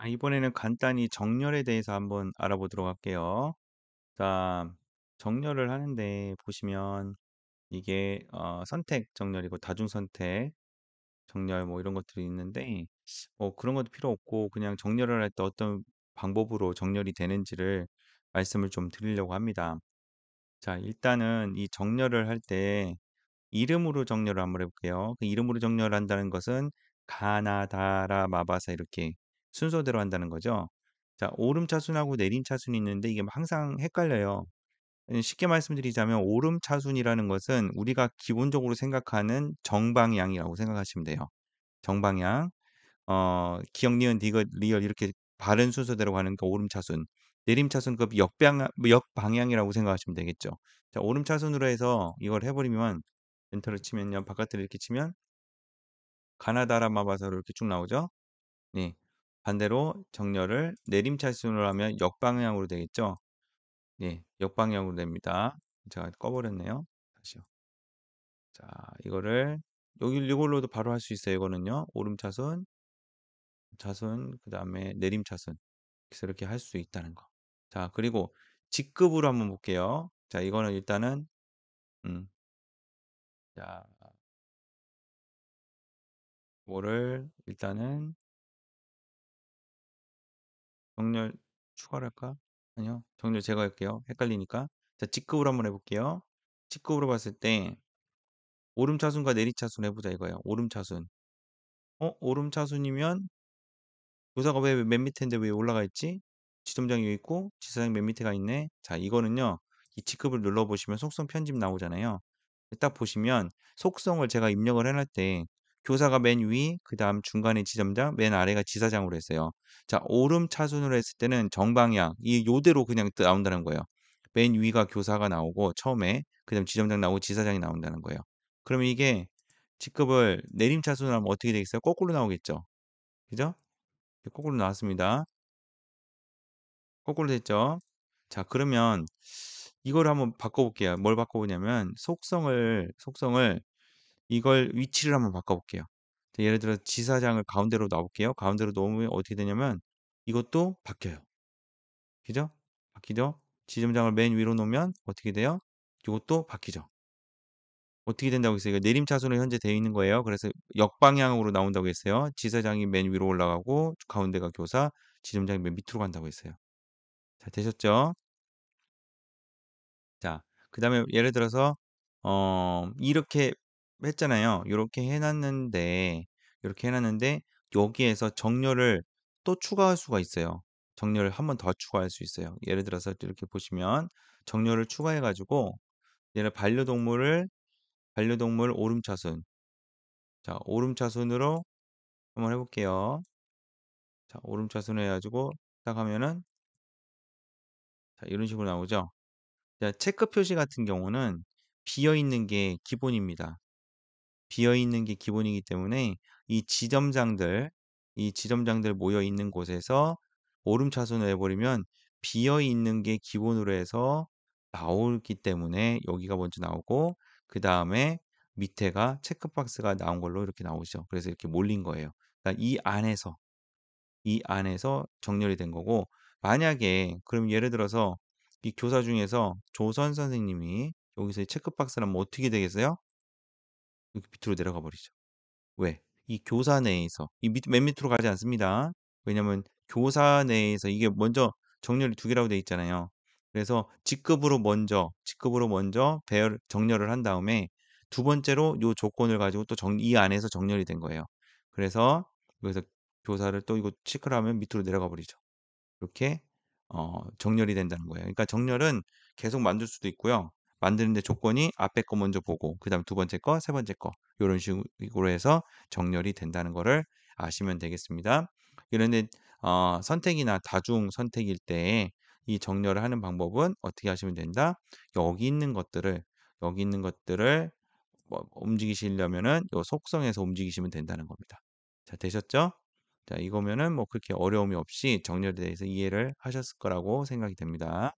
아, 이번에는 간단히 정렬에 대해서 한번 알아보도록 할게요. 자, 정렬을 하는데 보시면 이게 어, 선택 정렬이고 다중 선택 정렬 뭐 이런 것들이 있는데 뭐 그런 것도 필요 없고 그냥 정렬을 할 때 어떤 방법으로 정렬이 되는지를 말씀을 좀 드리려고 합니다. 자, 일단은 이 정렬을 할 때 이름으로 정렬을 한번 해볼게요. 그 이름으로 정렬한다는 것은 가나다라 마바사 이렇게 순서대로 한다는 거죠. 자, 오름 차순하고 내림 차순이 있는데 이게 항상 헷갈려요. 음, 쉽게 말씀드리자면 오름 차순이라는 것은 우리가 기본적으로 생각하는 정방향이라고 생각하시면 돼요. 정방향. 어, 기억, 니은, 디귿, 리얼 이렇게 바른 순서대로 가는 거 그 오름 차순. 내림 차순급 역방 역방향이라고 생각하시면 되겠죠. 자, 오름 차순으로 해서 이걸 해 버리면 엔터를 치면요. 바깥을 이렇게 치면 가나다라마바사로 이렇게 쭉 나오죠. 네. 반대로 정렬을 내림차순으로 하면 역방향으로 되겠죠? 예, 역방향으로 됩니다. 제가 꺼버렸네요. 다시요. 자, 이거를 여기 이걸로도 바로 할 수 있어요. 이거는요. 오름차순, 차순, 그 다음에 내림차순 그래서 이렇게 할 수 있다는 거. 자, 그리고 직급으로 한번 볼게요. 자, 이거는 일단은 음, 자, 뭐를 일단은 정렬 추가로 할까? 아니요. 정렬 제가할게요 헷갈리니까. 자, 직급으로 한번 해볼게요. 직급으로 봤을 때 오름차순과 내리차순 해보자 이거예요. 오름차순. 어? 오름차순이면 교사가 왜 맨 밑인데 에왜 올라가 있지? 지점장이 여기 있고 지사장맨 밑에가 있네. 자, 이거는요. 이 직급을 눌러보시면 속성 편집 나오잖아요. 딱 보시면 속성을 제가 입력을 해놨을 때 교사가 맨 위, 그 다음 중간에 지점장, 맨 아래가 지사장으로 했어요. 자, 오름 차순으로 했을 때는 정방향, 이 요대로 그냥 나온다는 거예요. 맨 위가 교사가 나오고 처음에 그 다음 지점장 나오고 지사장이 나온다는 거예요. 그럼 이게 직급을 내림 차순으로 하면 어떻게 되겠어요? 거꾸로 나오겠죠. 그죠? 거꾸로 나왔습니다. 거꾸로 됐죠? 자, 그러면 이걸 한번 바꿔볼게요. 뭘 바꿔보냐면 속성을 속성을 이걸 위치를 한번 바꿔볼게요. 예를 들어 지사장을 가운데로 놔볼게요. 가운데로 놓으면 어떻게 되냐면 이것도 바뀌어요. 그죠 바뀌죠? 지점장을 맨 위로 놓으면 어떻게 돼요? 이것도 바뀌죠. 어떻게 된다고 했어요? 내림차순으로 현재 되어 있는 거예요. 그래서 역방향으로 나온다고 했어요. 지사장이 맨 위로 올라가고 가운데가 교사, 지점장이 맨 밑으로 간다고 했어요. 자, 되셨죠? 자, 그 다음에 예를 들어서 어, 이렇게 했잖아요. 이렇게해 놨는데 이렇게해 놨는데 여기에서 정렬을 또 추가할 수가 있어요. 정렬을 한 번 더 추가할 수 있어요. 예를 들어서 이렇게 보시면 정렬을 추가해 가지고 얘를 반려동물을 반려동물 오름차순 자 오름차순으로 한번 해 볼게요. 자 오름차순 해 가지고 딱 하면은 자 이런 식으로 나오죠. 자 체크 표시 같은 경우는 비어 있는 게 기본입니다. 비어 있는 게 기본이기 때문에 이 지점장들, 이 지점장들 모여 있는 곳에서 오름차순을 해버리면 비어 있는 게 기본으로 해서 나오기 때문에 여기가 먼저 나오고 그 다음에 밑에가 체크박스가 나온 걸로 이렇게 나오죠. 그래서 이렇게 몰린 거예요. 그러니까 이 안에서 이 안에서 정렬이 된 거고 만약에 그럼 예를 들어서 이 교사 중에서 조선 선생님이 여기서 체크박스라면 어떻게 되겠어요? 이렇게 밑으로 내려가 버리죠. 왜? 이 교사 내에서 이 맨 밑으로 가지 않습니다. 왜냐면 하 교사 내에서 이게 먼저 정렬이 두 개라고 돼 있잖아요. 그래서 직급으로 먼저 직급으로 먼저 배열 정렬을 한 다음에 두 번째로 이 조건을 가지고 또 이 안에서 정렬이 된 거예요. 그래서 여기서 교사를 또 이거 체크를 하면 밑으로 내려가 버리죠. 이렇게 어, 정렬이 된다는 거예요. 그러니까 정렬은 계속 만들 수도 있고요. 만드는데 조건이 앞에 거 먼저 보고 그 다음 두 번째 거, 세 번째 거 이런 식으로 해서 정렬이 된다는 거를 아시면 되겠습니다. 이런데 어, 선택이나 다중 선택일 때 이 정렬을 하는 방법은 어떻게 하시면 된다? 여기 있는 것들을 여기 있는 것들을 뭐 움직이시려면은 요 속성에서 움직이시면 된다는 겁니다. 자 되셨죠? 자 이거면은 뭐 그렇게 어려움이 없이 정렬에 대해서 이해를 하셨을 거라고 생각이 됩니다.